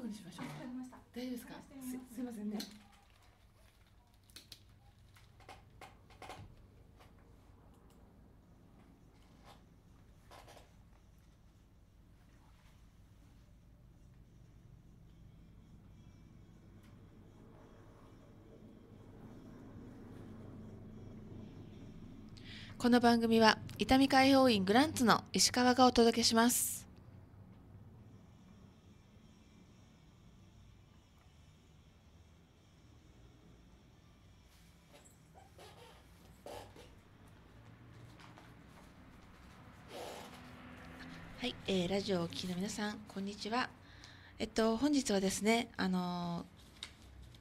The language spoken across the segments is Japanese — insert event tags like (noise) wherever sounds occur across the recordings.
ログにしましょうかりました大丈夫ですかすすみませんねこの番組は痛み解放院グランツの石川がお届けします。はい、えー、ラジオを聴きの皆さん、こんにちは。えっと、本日はですね、あの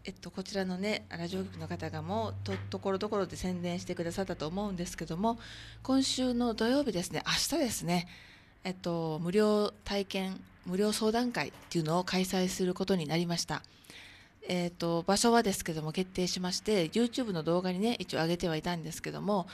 えっと、こちらのねラジオ局の方がもうとところどころで宣伝してくださったと思うんですけども今週の土曜日ですね明日ですね、えっと、無料体験無料相談会っていうのを開催することになりました、えっと、場所はですけども決定しまして YouTube の動画にね一応上げてはいたんですけども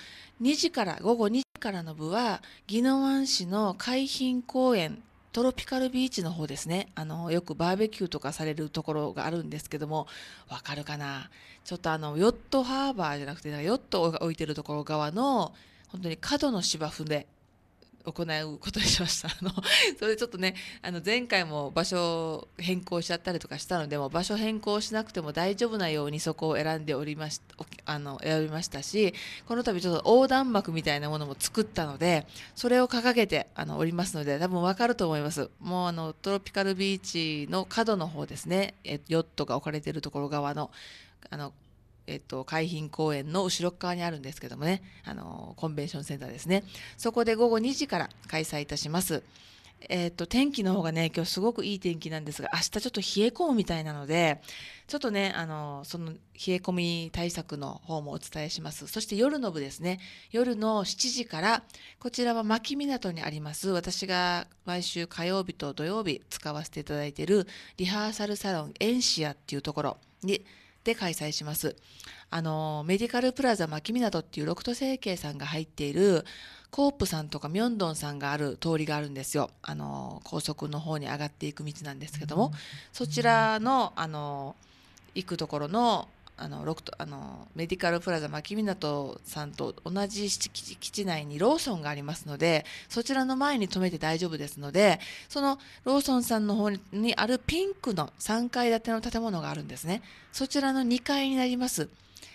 2時から午後2からの部は宜野湾市の海浜公園トロピカルビーチの方ですねあのよくバーベキューとかされるところがあるんですけどもわかるかなちょっとあのヨットハーバーじゃなくてヨットを置いてるところ側の本当に角の芝生で行うことにしました。あの (laughs) それちょっとねあの前回も場所変更しちゃったりとかしたのでも場所変更しなくても大丈夫なようにそこを選んでおりましあの選びましたしこの度ちょっと横断幕みたいなものも作ったのでそれを掲げてあのおりますので多分わかると思います。もうあのトロピカルビーチの角の方ですねヨットが置かれているところ側のあのえっと、海浜公園の後ろ側にあるんですけどもね、あのコンベンションセンターですね。そこで午後2時から開催いたします。えっと、天気の方がね、今日すごくいい天気なんですが、明日ちょっと冷え込むみたいなので、ちょっとね、あの、その冷え込み対策の方もお伝えします。そして夜の部ですね、夜の7時から、こちらは牧港にあります、私が毎週火曜日と土曜日使わせていただいているリハーサルサロンエンシアっていうところに、で開催します。あの、メディカルプラザ牧港っていうロ都ト成形さんが入っているコープさんとかミョンドンさんがある通りがあるんですよ。あの、高速の方に上がっていく道なんですけども、そちらの、あの、行くところのあのロクあのメディカルプラザ牧港さんと同じ基地内にローソンがありますのでそちらの前に止めて大丈夫ですのでそのローソンさんの方にあるピンクの3階建ての建物があるんですねそちらの2階になります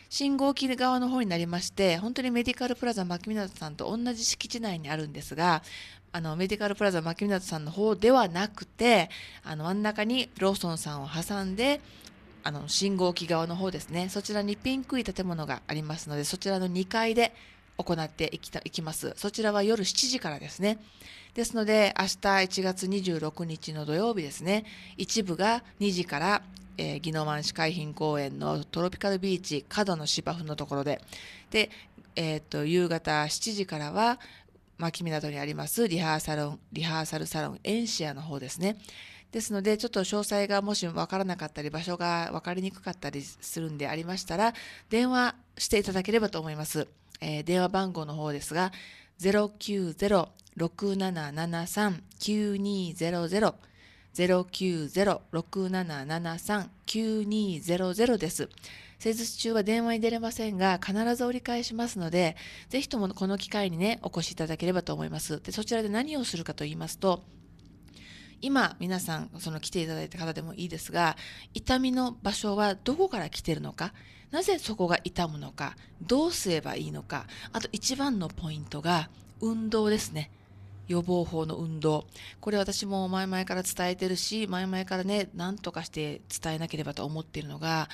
信号機側の方になりまして本当にメディカルプラザ牧港さんと同じ敷地内にあるんですがあのメディカルプラザ牧港さんの方ではなくてあの真ん中にローソンさんを挟んであの信号機側の方ですねそちらにピンクい建物がありますのでそちらの2階で行っていきたいきますそちらは夜7時からですねですので明日1月26日の土曜日ですね一部が2時から、えー、宜野湾市海浜公園のトロピカルビーチ角の芝生のところでで、えーと、夕方7時からは牧港にありますリハーサルリハーサルサロンエンシアの方ですねですのでちょっと詳細がもし分からなかったり場所が分かりにくかったりするんでありましたら電話していただければと思います、えー、電話番号の方ですが090-6773-9200 090-6773-9200です施術中は電話に出れませんが、必ず折り返しますので、ぜひともこの機会にね、お越しいただければと思います。で、そちらで何をするかと言いますと、今皆さんその来ていただいた方でもいいですが痛みの場所はどこから来てるのかなぜそこが痛むのかどうすればいいのかあと一番のポイントが運動ですね。予防法の運動これ私も前々から伝えてるし前々からね何とかして伝えなければと思っているのが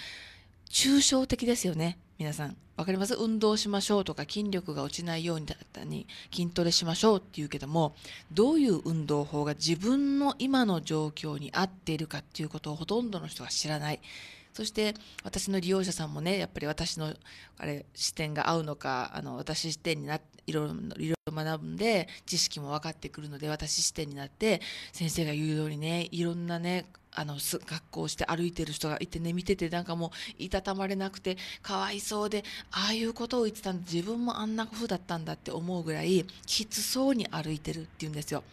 抽象的ですよね皆さん分かります運動しましょうとか筋力が落ちないようにだったに筋トレしましょうっていうけどもどういう運動法が自分の今の状況に合っているかっていうことをほとんどの人が知らないそして私の利用者さんもねやっぱり私のあれ視点が合うのかあの私視点になっていろいろいろ学んで知識も分かってくるので私視点になって先生が言うようにねいろんなねあの学校して歩いてる人がいてね見ててなんかもういたたまれなくてかわいそうでああいうことを言ってたんで自分もあんな風だったんだって思うぐらいきつそうに歩いてるっていうんですよ。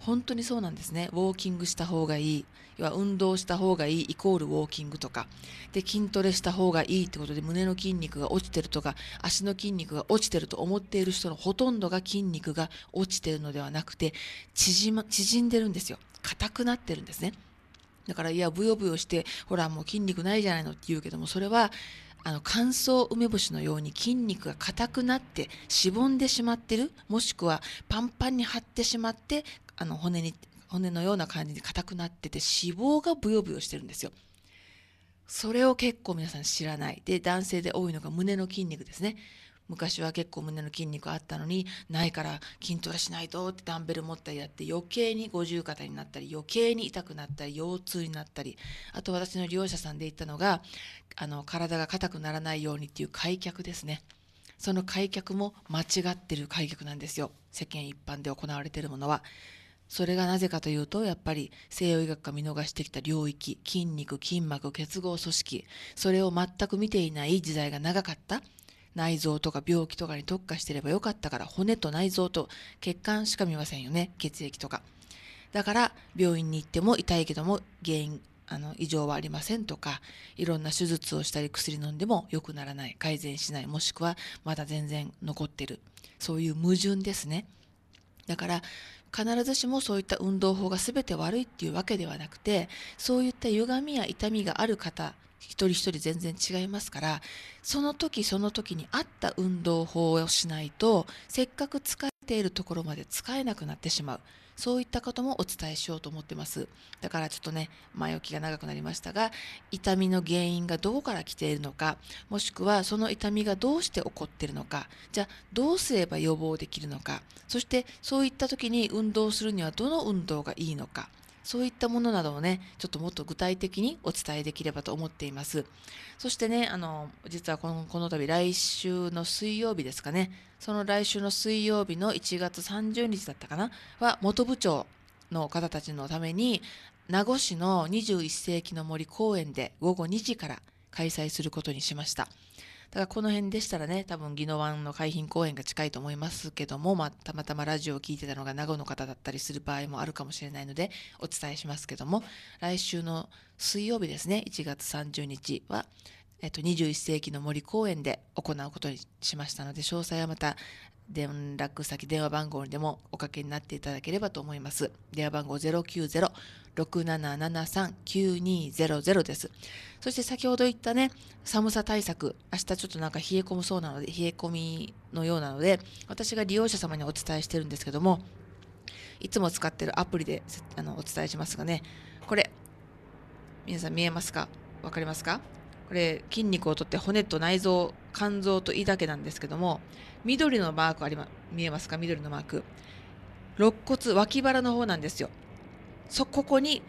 本当にそうなんですね。ウォーキングした方がいい。要は運動した方がいいイコールウォーキングとか。で、筋トレした方がいいってことで胸の筋肉が落ちてるとか、足の筋肉が落ちてると思っている人のほとんどが筋肉が落ちてるのではなくて、縮、ま、縮んでるんですよ。硬くなってるんですね。だからいやブヨブヨしてほらもう筋肉ないじゃないのって言うけどもそれはあの乾燥梅干しのように筋肉が硬くなってしぼんでしまってるもしくはパンパンに張ってしまってあの骨に骨のような感じで硬くなってて脂肪がブヨブヨしてるんですよ。それを結構皆さん知らないで男性で多いのが胸の筋肉ですね昔は結構胸の筋肉あったのにないから筋トレしないとってダンベル持ったりやって余計に五十肩になったり余計に痛くなったり腰痛になったりあと私の利用者さんで言ったのがあの体が硬くならないようにっていう開脚ですねその開脚も間違ってる開脚なんですよ世間一般で行われてるものは。それがなぜかというと、やっぱり西洋医学が見逃してきた領域、筋肉、筋膜、結合組織、それを全く見ていない時代が長かった。内臓とか病気とかに特化してればよかったから骨と内臓と血管しか見ませんよね血液とかだから病院に行っても痛いけども原因あの異常はありませんとかいろんな手術をしたり薬飲んでも良くならない改善しないもしくはまだ全然残ってるそういう矛盾ですねだから必ずしもそういった運動法が全て悪いっていうわけではなくてそういった歪みや痛みがある方一人一人全然違いますからその時その時に合った運動法をしないとせっかく疲れているところまで使えなくなってしまうそういったこともお伝えしようと思ってますだからちょっとね前置きが長くなりましたが痛みの原因がどこから来ているのかもしくはその痛みがどうして起こっているのかじゃあどうすれば予防できるのかそしてそういった時に運動するにはどの運動がいいのかそういったものなどをね、ちょっともっと具体的にお伝えできればと思っています。そしてね、あの、実はこのこの度来週の水曜日ですかね、その来週の水曜日の1月30日だったかな、は元部長の方たちのために、名護市の21世紀の森公園で午後2時から開催することにしました。だからこの辺でしたらね、多分宜野湾の海浜公園が近いと思いますけども、まあ、たまたまラジオを聞いてたのが名護の方だったりする場合もあるかもしれないので、お伝えしますけども、来週の水曜日ですね、1月30日は、えっと、21世紀の森公園で行うことにしましたので、詳細はまた連絡先、電話番号にでもおかけになっていただければと思います。電話番号090-6773-9200です。そして先ほど言ったね、寒さ対策、明日ちょっとなんか冷え込むそうなので、冷え込みのようなので、私が利用者様にお伝えしてるんですけども、いつも使ってるアプリであのお伝えしますがね、これ、皆さん見えますか分かりますかこれ筋肉をとって骨と内臓肝臓と胃だけなんですけども緑のマークあり、ま、見えますか緑のマーク肋骨脇腹の方なんですよそここに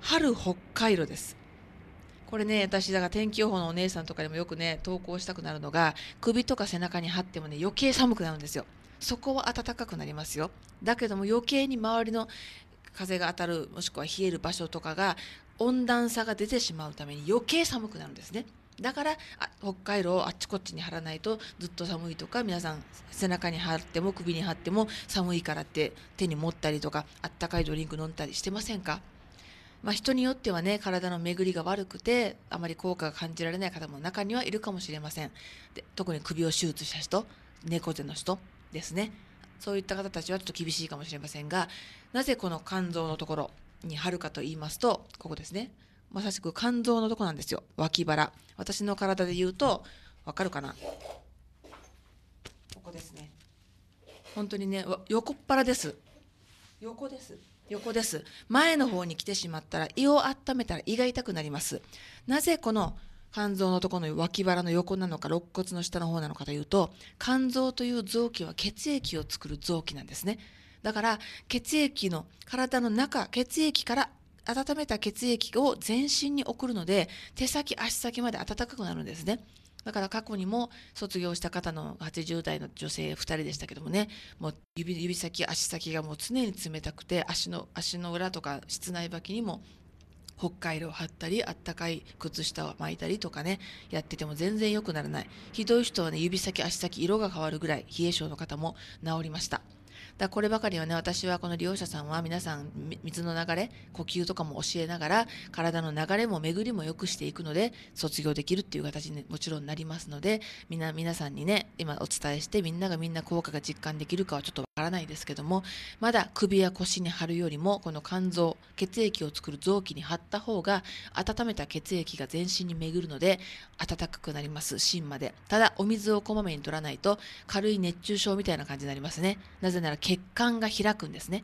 春北海道ですこれね私だから天気予報のお姉さんとかにもよくね投稿したくなるのが首とか背中に貼ってもね余計寒くなるんですよそこは暖かくなりますよだけども余計に周りの風が当たるもしくは冷える場所とかが温暖さが出てしまうために余計寒くなるんですね。だから北海道をあっちこっちに貼らないとずっと寒いとか皆さん背中に貼っても首に貼っても寒いからって手に持ったりとかあったかいドリンク飲んだりしてませんか、まあ、人によってはね体の巡りが悪くてあまり効果が感じられない方も中にはいるかもしれませんで特に首を手術した人猫背の人ですねそういった方たちはちょっと厳しいかもしれませんがなぜこの肝臓のところに貼るかと言いますとここですねまさしく肝臓のとこなんですよ脇腹私の体で言うとわかるかなここですね本当にね横っ腹です横です横です前の方に来てしまったら胃を温めたら胃が痛くなりますなぜこの肝臓のとこの脇腹の横なのか肋骨の下の方なのかというと肝臓という臓器は血液を作る臓器なんですねだから血液の体の中血液から温めた血液を全身に送るので手先足先まで暖かくなるんですねだから過去にも卒業した方の80代の女性2人でしたけどもねもう指指先足先がもう常に冷たくて足の足の裏とか室内履きにも北海道を張ったりあったかい靴下を巻いたりとかねやってても全然良くならないひどい人はね指先足先色が変わるぐらい冷え性の方も治りましただこればかりはね私はこの利用者さんは皆さん水の流れ呼吸とかも教えながら体の流れも巡りも良くしていくので卒業できるっていう形にもちろんなりますのでみな皆さんにね今お伝えしてみんながみんな効果が実感できるかはちょっとわからないですけどもまだ首や腰に貼るよりもこの肝臓血液を作る臓器に貼った方が温めた血液が全身に巡るので暖かくなります芯までただお水をこまめに取らないと軽い熱中症みたいな感じになりますねなぜなら血管が開くんですね。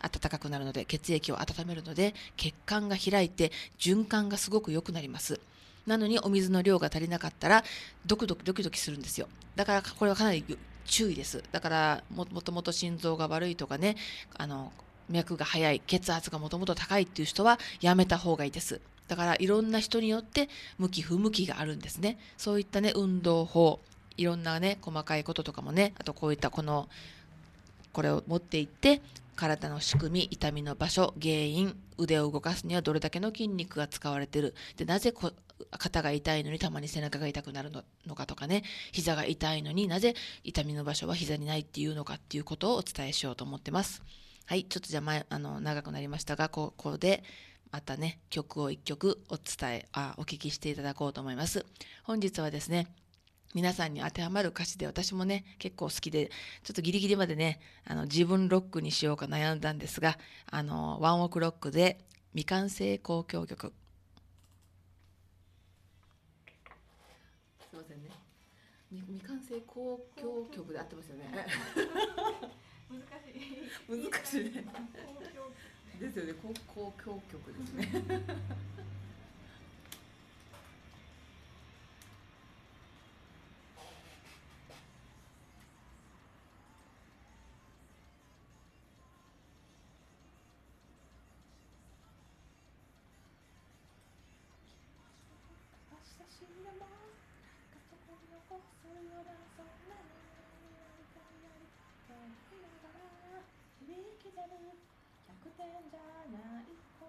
暖かくなるので血液を温めるので血管が開いて循環がすごく良くなりますなのにお水の量が足りなかったらドクドクドキドキするんですよだからこれはかなり注意ですだからもともと心臓が悪いとかねあの脈が速い血圧がもともと高いっていう人はやめた方がいいですだからいろんな人によって向き不向きがあるんですねそういったね運動法いろんなね細かいこととかもねあとこういったこのこれを持っていって体の仕組み痛みの場所原因腕を動かすにはどれだけの筋肉が使われてるでなぜ肩が痛いのにたまに背中が痛くなるのかとかね膝が痛いのになぜ痛みの場所は膝にないっていうのかっていうことをお伝えしようと思ってます。はい、ちょっとじゃあ前あの長くなりましたがここでまたね曲を1曲お伝えあお聞きしていただこうと思います。本日はですね皆さんに当てはまる歌詞で私もね結構好きでちょっとギリギリまでねあの自分ロックにしようか悩んだんですがあのワンオクロックで未完成交響曲すいませんね未完成交響曲で合ってますよね難しい (laughs) 難しいねですよね交響曲ですね (laughs) 100じゃないと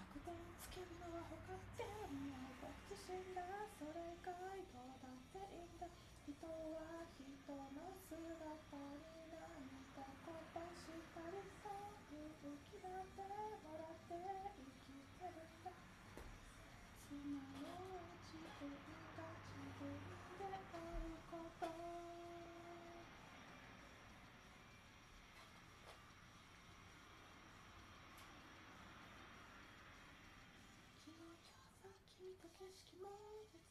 逆転つけるのは他でも僕自身がそれがいどうだっていいんだ人は人の姿になったことしたりさ勇気だってもらって生きてるんだそのうち色も別に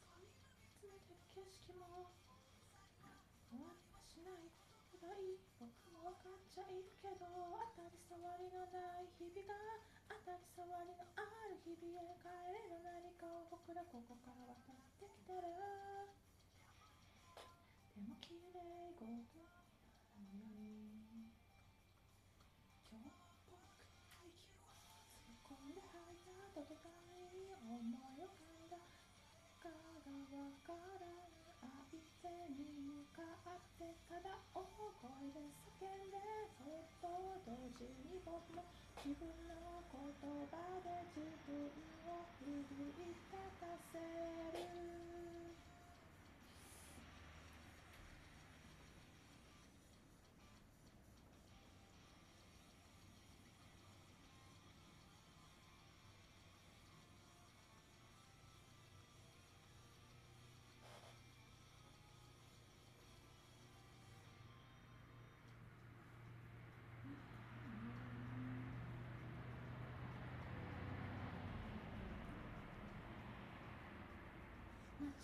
めてる景色も終わりはしないことがいい僕も分かっちゃいるけど当たり障りのない日々が当たり障りのある日々へ帰れる何かを僕らここから渡ってきてるでも綺麗ごとなのに今日僕の息を吸い込んで吐いたどこかに思いわからない相手に向かってただ大声で叫んでそっと同時に僕も自分の言葉で自分を奮い立たせる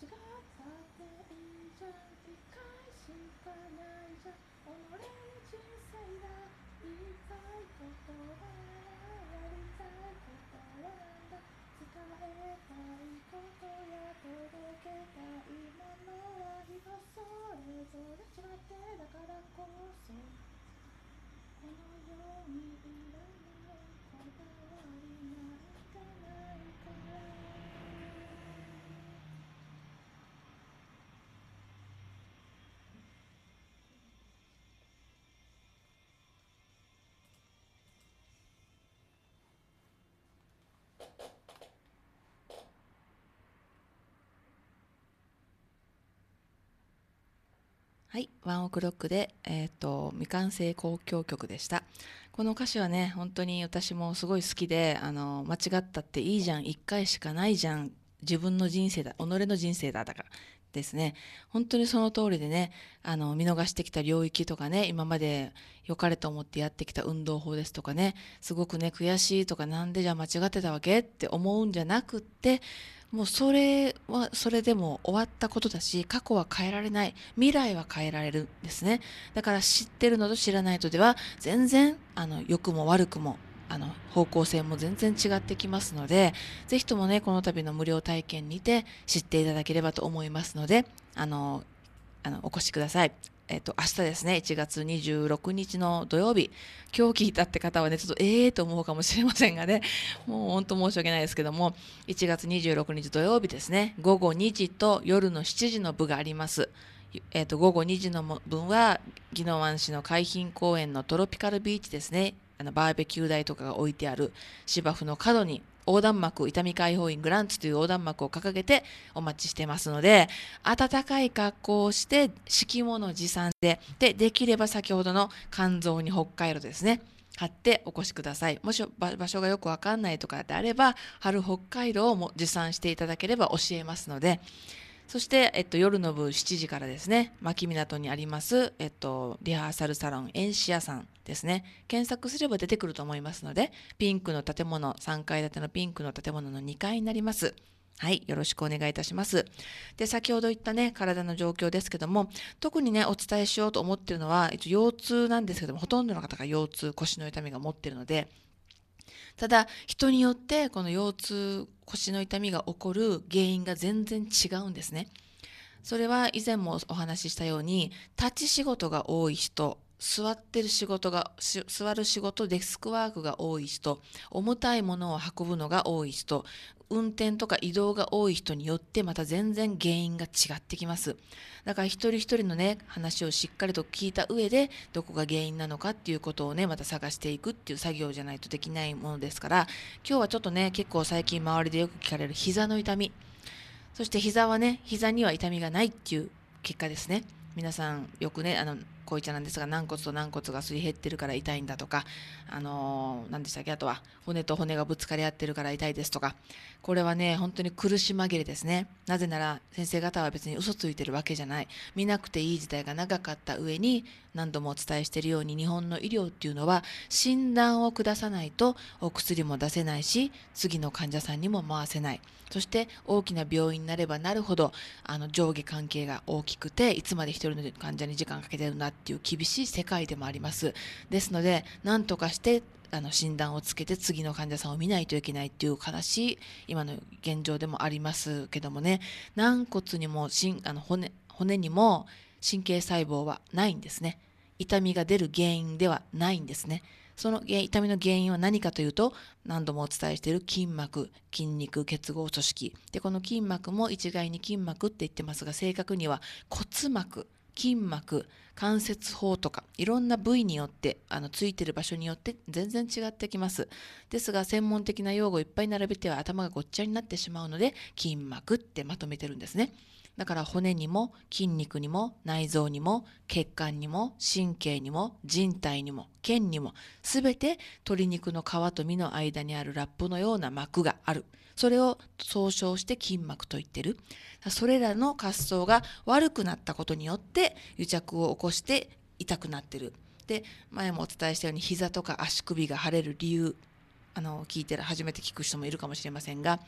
違ったっていいじゃん理解しかないじゃん己の人生だ言いたいことはやりたいことなんだ伝えたいことや届けたいものは人それぞれ違ってだからこそこの世にいるんだはい、ワンオクロックで、えーと、未完成交響曲でした。この歌詞はね、本当に私もすごい好きで、あの間違ったっていいじゃん、一回しかないじゃん、自分の人生だ、己の人生だ、だからですね。本当にその通りでね、あの見逃してきた領域とかね、今まで良かれと思ってやってきた運動法ですとかね、すごくね、悔しいとか、なんでじゃあ間違ってたわけって思うんじゃなくって、もうそれはそれでも終わったことだし過去は変えられない未来は変えられるんですねだから知ってるのと知らないとでは全然あの良くも悪くもあの方向性も全然違ってきますのでぜひともねこの度の無料体験にて知っていただければと思いますのであのあのお越しくださいえっと、明日ですね、1月26日の土曜日、今日聞いたって方はね、ちょっとええと思うかもしれませんがね、もう本当申し訳ないですけども、1月26日土曜日ですね、午後2時と夜の7時の部があります。えっと、午後2時の分は、宜野湾市の海浜公園のトロピカルビーチですね、あのバーベキュー台とかが置いてある芝生の角に横断幕痛み解放院グランツという横断幕を掲げてお待ちしてますので暖かい格好をして敷物持参ででできれば先ほどの肝臓に北海道ですね貼ってお越しくださいもし場所がよくわかんないとかであれば春北海道を持参していただければ教えますのでそして、えっと、夜の部7時からですね牧港にあります、えっと、リハーサルサロンエンシアさんですね検索すれば出てくると思いますのでピンクの建物3階建てのピンクの建物の2階になります。はい、よろしくお願いいたします。で、先ほど言ったね、体の状況ですけども、特にね、お伝えしようと思ってるのは、一応腰痛なんですけども、ほとんどの方が腰痛、腰の痛みが持ってるので、ただ人によってこの腰痛腰の痛みが起こる原因が全然違うんですね。それは以前もお話ししたように立ち仕事が多い人座ってる仕事が、座る仕事、デスクワークが多い人、重たいものを運ぶのが多い人、運転とか移動が多い人によってまた全然原因が違ってきます。だから一人一人のね、話をしっかりと聞いた上で、どこが原因なのかっていうことをね、また探していくっていう作業じゃないとできないものですから、今日はちょっとね、結構最近周りでよく聞かれる膝の痛み。そして膝はね、膝には痛みがないっていう結果ですね。皆さんよくね、あの、濃い茶なんですが軟骨と軟骨がすり減ってるから痛いんだとか、あのー、何でしたっけあとは骨と骨がぶつかり合ってるから痛いですとかこれはね本当に苦し紛れですねなぜなら先生方は別に嘘ついてるわけじゃない見なくていい時代が長かった上に何度もお伝えしているように日本の医療っていうのは診断を下さないとお薬も出せないし次の患者さんにも回せないそして大きな病院になればなるほどあの上下関係が大きくていつまで1人の患者に時間かけてるんだってっていう厳しい世界でもあります。ですので、何とかしてあの診断をつけて次の患者さんを見ないといけないっていう悲しい今の現状でもありますけどもね軟骨にもあの骨骨にも神経細胞はないんですね痛みが出る原因ではないんですねその痛みの原因は何かというと何度もお伝えしている筋膜筋肉結合組織でこの筋膜も一概に筋膜って言ってますが正確には骨膜筋膜関節包とかいろんな部位によってあのついてる場所によって全然違ってきますですが専門的な用語をいっぱい並べては頭がごっちゃになってしまうので筋膜ってまとめてるんですねだから骨にも筋肉にも内臓にも血管にも神経にも人体にも腱にも全て鶏肉の皮と身の間にあるラップのような膜がある。それを総称して筋膜と言ってるそれらの滑走が悪くなったことによって癒着を起こして痛くなってるで前もお伝えしたように膝とか足首が腫れる理由あの聞いてる初めて聞く人もいるかもしれませんが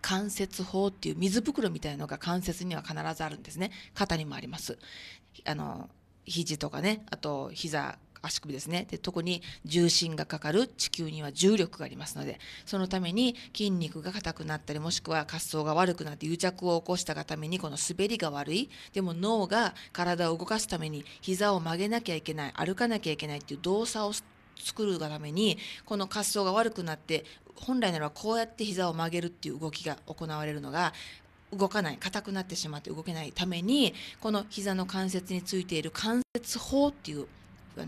関節包っていう水袋みたいのが関節には必ずあるんですね肩にもありますあの肘とかねあと膝足首ですねで特に重心がかかる地球には重力がありますのでそのために筋肉が硬くなったりもしくは滑走が悪くなって癒着を起こしたがためにこの滑りが悪いでも脳が体を動かすために膝を曲げなきゃいけない歩かなきゃいけないっていう動作を作るがためにこの滑走が悪くなって本来ならこうやって膝を曲げるっていう動きが行われるのが動かない硬くなってしまって動けないためにこの膝の関節についている関節包っていう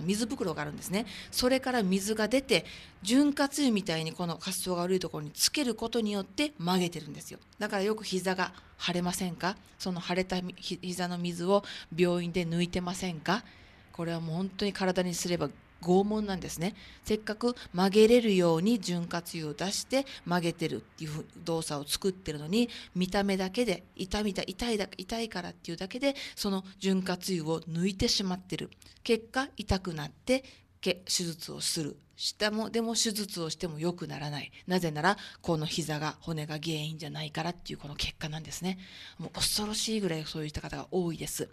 水袋があるんですねそれから水が出て潤滑油みたいにこの滑走が悪いところにつけることによって曲げてるんですよだからよく膝が腫れませんかその腫れた膝の水を病院で抜いてませんかこれはもう本当に体にすれば拷問なんですねせっかく曲げれるように潤滑油を出して曲げてるっていう動作を作ってるのに見た目だけで痛みだ痛いだ痛いからっていうだけでその潤滑油を抜いてしまってる結果痛くなって手術をするしたもでも手術をしても良くならないなぜならこの膝が骨が原因じゃないからっていうこの結果なんですねもう恐ろしいぐらいそういった方が多いです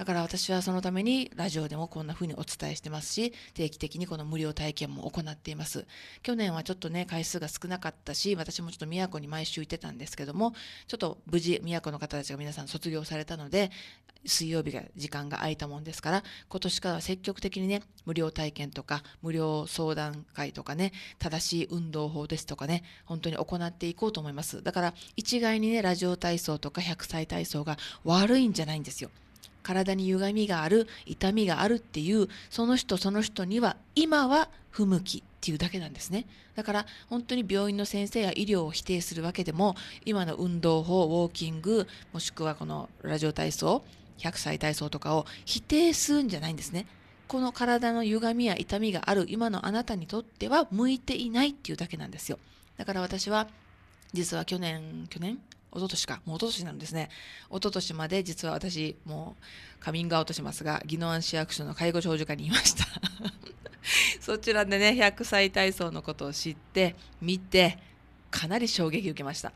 だから私はそのためにラジオでもこんな風にお伝えしてますし、定期的にこの無料体験も行っています。去年はちょっとね、回数が少なかったし、私もちょっと宮古に毎週行ってたんですけども、ちょっと無事宮古の方たちが皆さん卒業されたので、水曜日が時間が空いたもんですから、今年からは積極的にね、無料体験とか、無料相談会とかね、正しい運動法ですとかね、本当に行っていこうと思います。だから、一概にね、ラジオ体操とか100歳体操が悪いんじゃないんですよ。体に歪みがある痛みがあるっていうその人その人には今は不向きっていうだけなんですねだから本当に病院の先生や医療を否定するわけでも今の運動法ウォーキングもしくはこのラジオ体操100歳体操とかを否定するんじゃないんですねこの体の歪みや痛みがある今のあなたにとっては向いていないっていうだけなんですよだから私は実は去年去年一昨年か、もう一昨年なんですね。一昨年まで実は私、もうカミングアウトしますが、宜野湾市役所の介護長寿課にいました。(laughs) そちらでね、100歳体操のことを知って、見て、かなり衝撃受けました。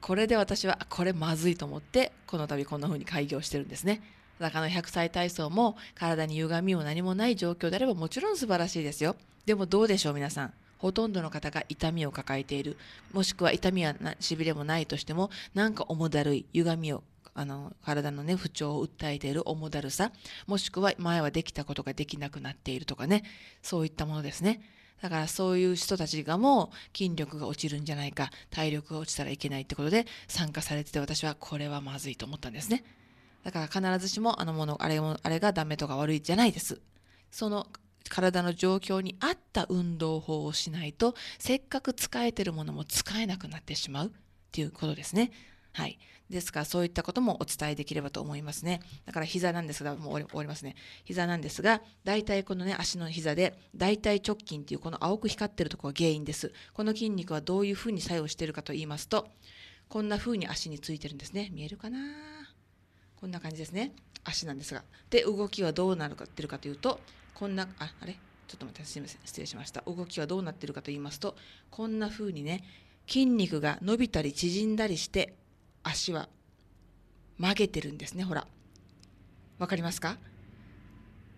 これで私は、これまずいと思って、この度こんな風に開業してるんですね。だから100歳体操も体に歪みも何もない状況であればもちろん素晴らしいですよ。でもどうでしょう皆さん。ほとんどの方が痛みを抱えている、もしくは痛みやしびれもないとしても、なんか重だるい、歪みをあの体のね不調を訴えている重だるさもしくは前はできたことができなくなっているとかねそういったものですねだからそういう人たちがもう筋力が落ちるんじゃないか体力が落ちたらいけないってことで参加されてて私はこれはまずいと思ったんですねだから必ずしもあのものあれもあれがダメとか悪いじゃないですその体の状況に合った運動法をしないとせっかく使えてるものも使えなくなってしまうっていうことですね。はい、ですからそういったこともお伝えできればと思いますね。だから膝なんですが、もう終わりますね。膝なんですが、大体このね、足の膝で、大体直筋っていうこの青く光ってるところが原因です。この筋肉はどういうふうに作用しているかと言いますと、こんなふうに足についてるんですね。見えるかなこんな感じですね。足なんですが。で、動きはどうなるかってるかというと、こんなああれちょっと待ってすいません失礼しました動きはどうなってるかと言いますとこんな風にね筋肉が伸びたり縮んだりして足は曲げてるんですねほらわかりますか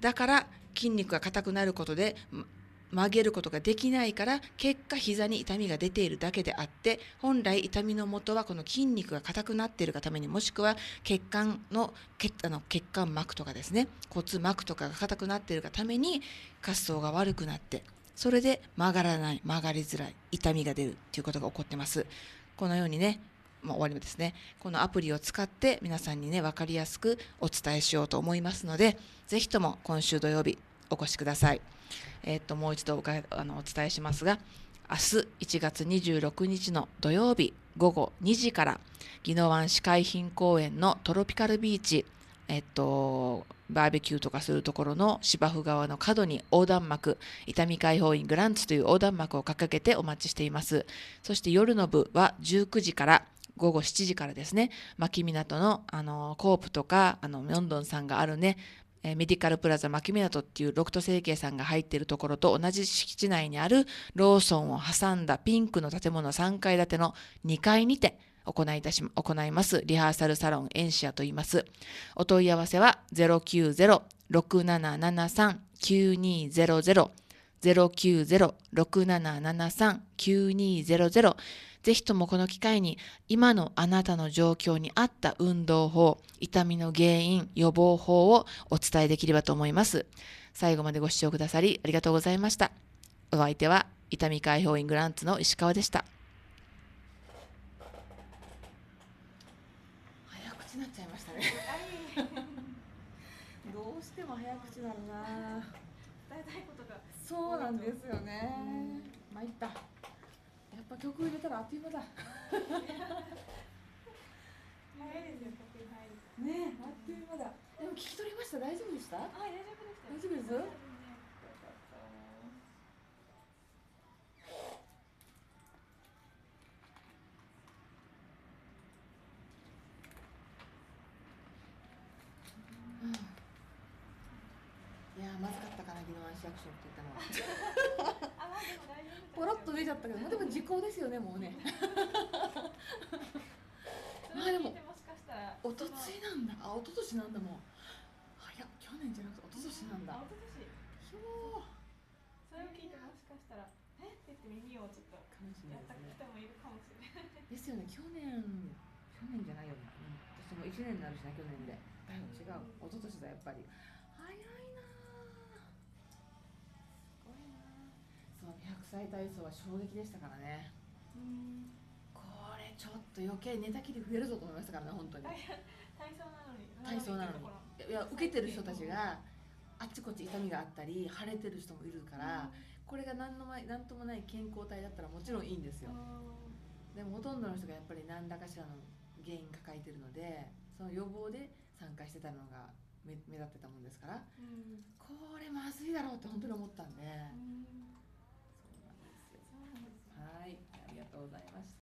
だから筋肉が硬くなることで曲げることができないから結果膝に痛みが出ているだけであって本来痛みのもとはこの筋肉が硬くなっているがためにもしくは血管の血あの血管膜とかですね骨膜とかが硬くなっているがために滑走が悪くなってそれで曲がらない曲がりづらい痛みが出るということが起こってます。このようにねまあ、終わりですね。このアプリを使って皆さんにね、分かりやすくお伝えしようと思いますので、是非とも今週土曜日、お越しください。えっともう一度おあのお伝えしますが明日1月26日の土曜日午後2時から宜野湾市海浜公園のトロピカルビーチえっと、バーベキューとかするところの芝生側の角に横断幕、伊丹解放院グランツという横断幕を掲げてお待ちしています。そして夜の部は19時から、午後7時からですね、牧港のあのコープとか、ミョンドンさんがあるね、メディカルプラザ牧港っていうロクト整形さんが入っているところと同じ敷地内にあるローソンを挟んだピンクの建物3階建ての2階にて行いたし、行います。リハーサルサロンエンシアといいます。お問い合わせは090-6773-9200 090-6773-9200ぜひともこの機会に今のあなたの状況に合った運動法、痛みの原因、予防法をお伝えできればと思います。最後までご視聴くださりありがとうございました。お相手は痛み解放イングランツの石川でした。早口になっちゃいましたね。どうしても早口なんだな。(laughs) 伝えたいことが。そうなんですよね。参った。ぱ曲入れたらあっという間だ早いですよ曲入るねあっという間だでも聞き取りました大丈夫でしたはい大丈夫でした大丈夫ですったけど、まあ、でも時効ですよねもうね (laughs) まあでもおとついなんだあ一昨年なんだもん早去年じゃなくて一昨年なんだ、うん、一昨年そうそれを聞いてもしかしたら「えっ?」て言って耳をちょっとやった人もいるかもしれないですよね去年去年じゃないよね、私も1年になるしな去年で、違う一昨年だやっぱり早いな際体操は衝撃でしたからねこれちょっと余計寝たきり増えるぞと思いましたからね本当に体操なのに体操なのにいや受けてる人たちがあっちこっち痛みがあったり腫れてる人もいるから、うん、これが何の前何ともない健康体だったらもちろんいいんですよでもほとんどの人がやっぱり何らかしらの原因抱えてるのでその予防で参加してたのが目目立ってたもんですから、うん、これまずいだろうって本当に思ったんで。うんとうございました。